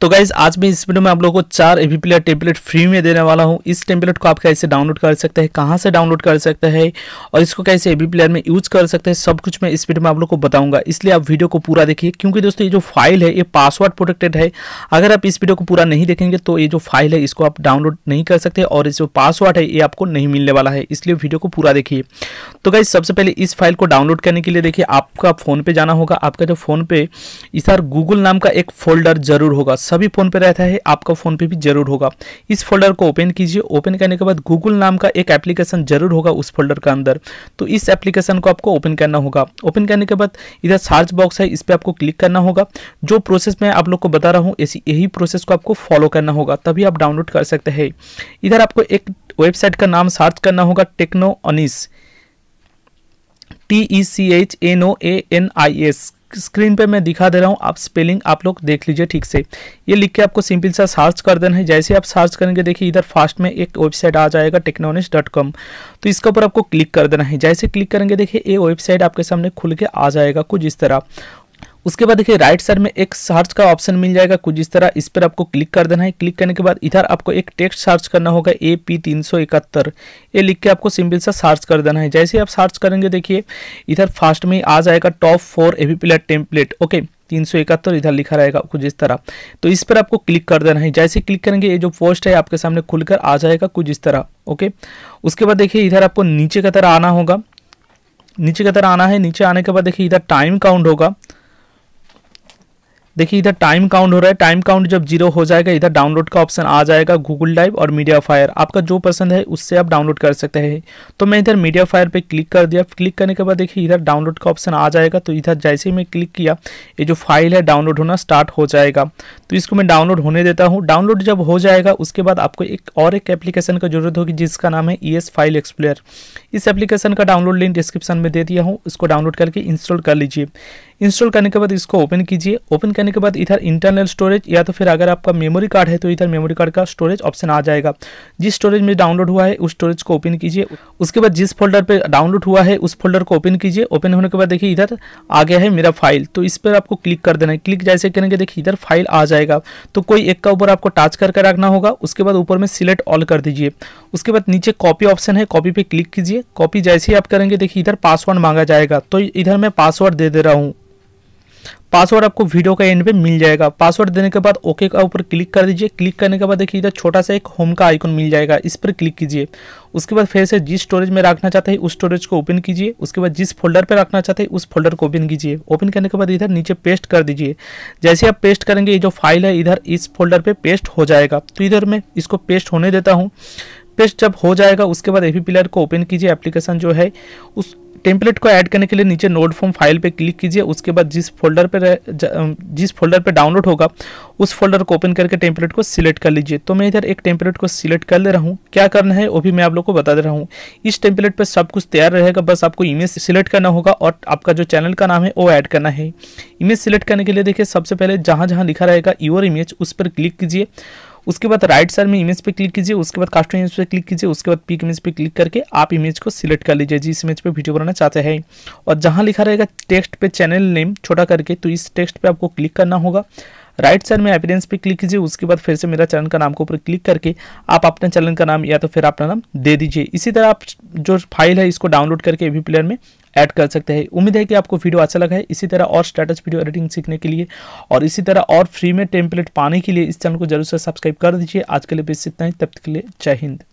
तो गाइज आज मैं इस वीडियो में आप लोगों को चार एवी प्लेयर टेम्पलेट फ्री में देने वाला हूँ इस टेम्पलेट को आप कैसे डाउनलोड कर सकते हैं कहाँ से डाउनलोड कर सकते हैं और इसको कैसे एवी प्लेयर में यूज कर सकते हैं सब कुछ मैं इस वीडियो में आप लोग को बताऊंगा इसलिए आप वीडियो को पूरा देखिए क्योंकि दोस्तों ये जो फाइल है ये पासवर्ड प्रोटेक्टेड है अगर आप इस वीडियो को पूरा नहीं देखेंगे तो ये जो फाइल है इसको आप डाउनलोड नहीं कर सकते और ये जो पासवर्ड है ये आपको नहीं मिलने वाला है इसलिए वीडियो को पूरा देखिए तो गाइज सबसे पहले इस फाइल को डाउनलोड करने के लिए देखिए आपका फ़ोन पे जाना होगा आपका जो फ़ोन पे इस गूगल नाम का एक फोल्डर जरूर होगा सभी फ़ोन पे रहता है आपका फ़ोन पे भी जरूर होगा इस फोल्डर को ओपन कीजिए ओपन करने के बाद गूगल नाम का एक एप्लीकेशन जरूर होगा उस फोल्डर के अंदर तो इस एप्लीकेशन को आपको ओपन करना होगा ओपन करने के बाद इधर सर्च बॉक्स है इस पर आपको क्लिक करना होगा जो प्रोसेस मैं आप लोग को बता रहा हूँ यही प्रोसेस को आपको फॉलो करना होगा तभी आप डाउनलोड कर सकते हैं इधर आपको एक वेबसाइट का नाम सर्च करना होगा techno Anis T E C H N O A N I S screen पे मैं दिखा दे रहा हूँ आप स्पेलिंग आप लोग देख लीजिए ठीक से ये लिख के आपको सिंपल सा सर्च कर देना है जैसे आप सर्च करेंगे देखिए इधर फास्ट में एक वेबसाइट आ जाएगा टेक्नोनिस डॉट कॉम तो इसके ऊपर आपको क्लिक कर देना है जैसे क्लिक करेंगे देखिए ये वेबसाइट आपके सामने खुल के आ जाएगा कुछ इस तरह उसके बाद देखिए राइट साइड में एक सर्च का ऑप्शन मिल जाएगा कुछ इस तरह इस पर आपको क्लिक कर देना है क्लिक करने के बाद इधर आपको एक टेक्स्ट सर्च करना होगा ए पी तीन सौ इकहत्तर ये लिख के आपको सिंपल सा सर्च कर देना है जैसे आप सर्च करेंगे देखिए इधर फास्ट में आ जाएगा top four A P template okay तीन सौ इकहत्तर इधर लिखा रहेगा कुछ इस तरह तो इस पर आपको क्लिक कर देना है जैसे क्लिक करेंगे ये जो पोस्ट है आपके सामने खुलकर आ जाएगा कुछ इस तरह ओके उसके बाद देखिए इधर आपको नीचे का तरह आना होगा नीचे का तरह आना है नीचे आने के बाद देखिए इधर टाइम काउंट होगा देखिए इधर टाइम काउंट हो रहा है टाइम काउंट जब जीरो हो जाएगा इधर डाउनलोड का ऑप्शन आ जाएगा गूगल ड्राइव और मीडिया फायर आपका जो पसंद है उससे आप डाउनलोड कर सकते हैं तो मैं इधर मीडिया फायर पे क्लिक कर दिया क्लिक करने के बाद देखिए इधर डाउनलोड का ऑप्शन आ जाएगा तो इधर जैसे ही मैं क्लिक किया ये जो फाइल है डाउनलोड होना स्टार्ट हो जाएगा तो इसको मैं डाउनलोड होने देता हूँ डाउनलोड जब हो जाएगा उसके बाद आपको एक और एक एप्लीकेशन का जरूरत होगी जिसका नाम है ई फाइल एक्सप्लेयर इस एप्लीकेशन का डाउनलोड लिंक डिस्क्रिप्शन में दे दिया हूँ इसको डाउनलोड करके इंस्टॉल कर लीजिए इंस्टॉल करने के बाद इसको ओपन कीजिए ओपन करने के बाद इधर इंटरनल स्टोरेज या तो फिर अगर आपका मेमोरी कार्ड है तो इधर मेमोरी कार्ड का स्टोरेज ऑप्शन आ जाएगा जिस स्टोरेज में डाउनलोड हुआ है उस स्टोरेज को ओपन कीजिए उसके बाद जिस फोल्डर पर डाउनलोड हुआ है उस फोल्डर को ओपन कीजिए ओपन होने के बाद देखिए इधर आ गया है मेरा फाइल तो इस पर आपको क्लिक कर देना है क्लिक जैसे करेंगे देखिए इधर फाइल आ जाएगा तो कोई एक का ऊपर आपको टच करके रखना होगा उसके बाद ऊपर में सिलेक्ट ऑल कर दीजिए उसके बाद नीचे कॉपी ऑप्शन है कॉपी पे क्लिक कीजिए कॉपी जैसे ही आप करेंगे देखिए इधर पासवर्ड मांगा जाएगा तो इधर मैं पासवर्ड दे दे रहा हूँ पासवर्ड आपको वीडियो का एंड पे मिल जाएगा पासवर्ड देने के बाद ओके का ऊपर क्लिक कर दीजिए क्लिक करने के बाद देखिए इधर छोटा सा एक होम का आइकन मिल जाएगा इस पर क्लिक कीजिए उसके बाद फिर से जिस स्टोरेज में रखना चाहते हैं उस स्टोरेज को ओपन कीजिए उसके बाद जिस फोल्डर पर रखना चाहते हैं उस फोल्डर को ओपन कीजिए ओपन करने के बाद इधर नीचे पेस्ट कर दीजिए जैसे आप पेस्ट करेंगे ये जो फाइल है इधर इस फोल्डर पर पेस्ट हो जाएगा तो इधर मैं इसको पेस्ट होने देता हूँ पेस्ट जब हो जाएगा उसके बाद एपी पिलर को ओपन कीजिए एप्लीकेशन जो है उस टेम्पलेट को ऐड करने के लिए नीचे नोट फॉर्म फाइल पे क्लिक कीजिए उसके बाद जिस फोल्डर पे जिस फोल्डर पे डाउनलोड होगा उस फोल्डर को ओपन करके टेम्पलेट को सिलेक्ट कर लीजिए तो मैं इधर एक टेम्पलेट को सिलेक्ट कर ले रहा हूँ क्या करना है वो भी मैं आप लोग को बता दे रहा हूँ इस टेम्पलेट पर सब कुछ तैयार रहेगा बस आपको इमेज सिलेक्ट करना होगा और आपका जो चैनल का नाम है वो ऐड करना है इमेज सिलेक्ट करने के लिए देखिए सबसे पहले जहाँ जहाँ लिखा रहेगा योर इमेज उस पर क्लिक कीजिए उसके बाद राइट साइड में इमेज पे क्लिक कीजिए उसके बाद कास्टो इमेज पे क्लिक कीजिए उसके बाद पिक इमेज पे क्लिक करके आप इमेज को सिलेक्ट कर लीजिए जिस इमेज पे वीडियो बनाना चाहते हैं और जहां लिखा रहेगा टेक्स्ट पे चैनल नेम छोटा करके तो इस टेक्स्ट पे आपको क्लिक करना होगा राइट साइड में अपीरेंस पे क्लिक कीजिए उसके बाद फिर से मेरा चैनल का नाम के ऊपर क्लिक करके आप अपने चैनल का नाम या तो फिर अपना नाम दे दीजिए इसी तरह आप जो फाइल है इसको डाउनलोड करके एवी प्लेयर में ऐड कर सकते हैं उम्मीद है कि आपको वीडियो अच्छा लगा है इसी तरह और स्टेटस वीडियो एडिटिंग सीखने के लिए और इसी तरह और फ्री में टेम्पलेट पाने के लिए इस चैनल को जरूर से सब्सक्राइब कर दीजिए आज के लिए बस इतना ही तब तक के लिए जय हिंद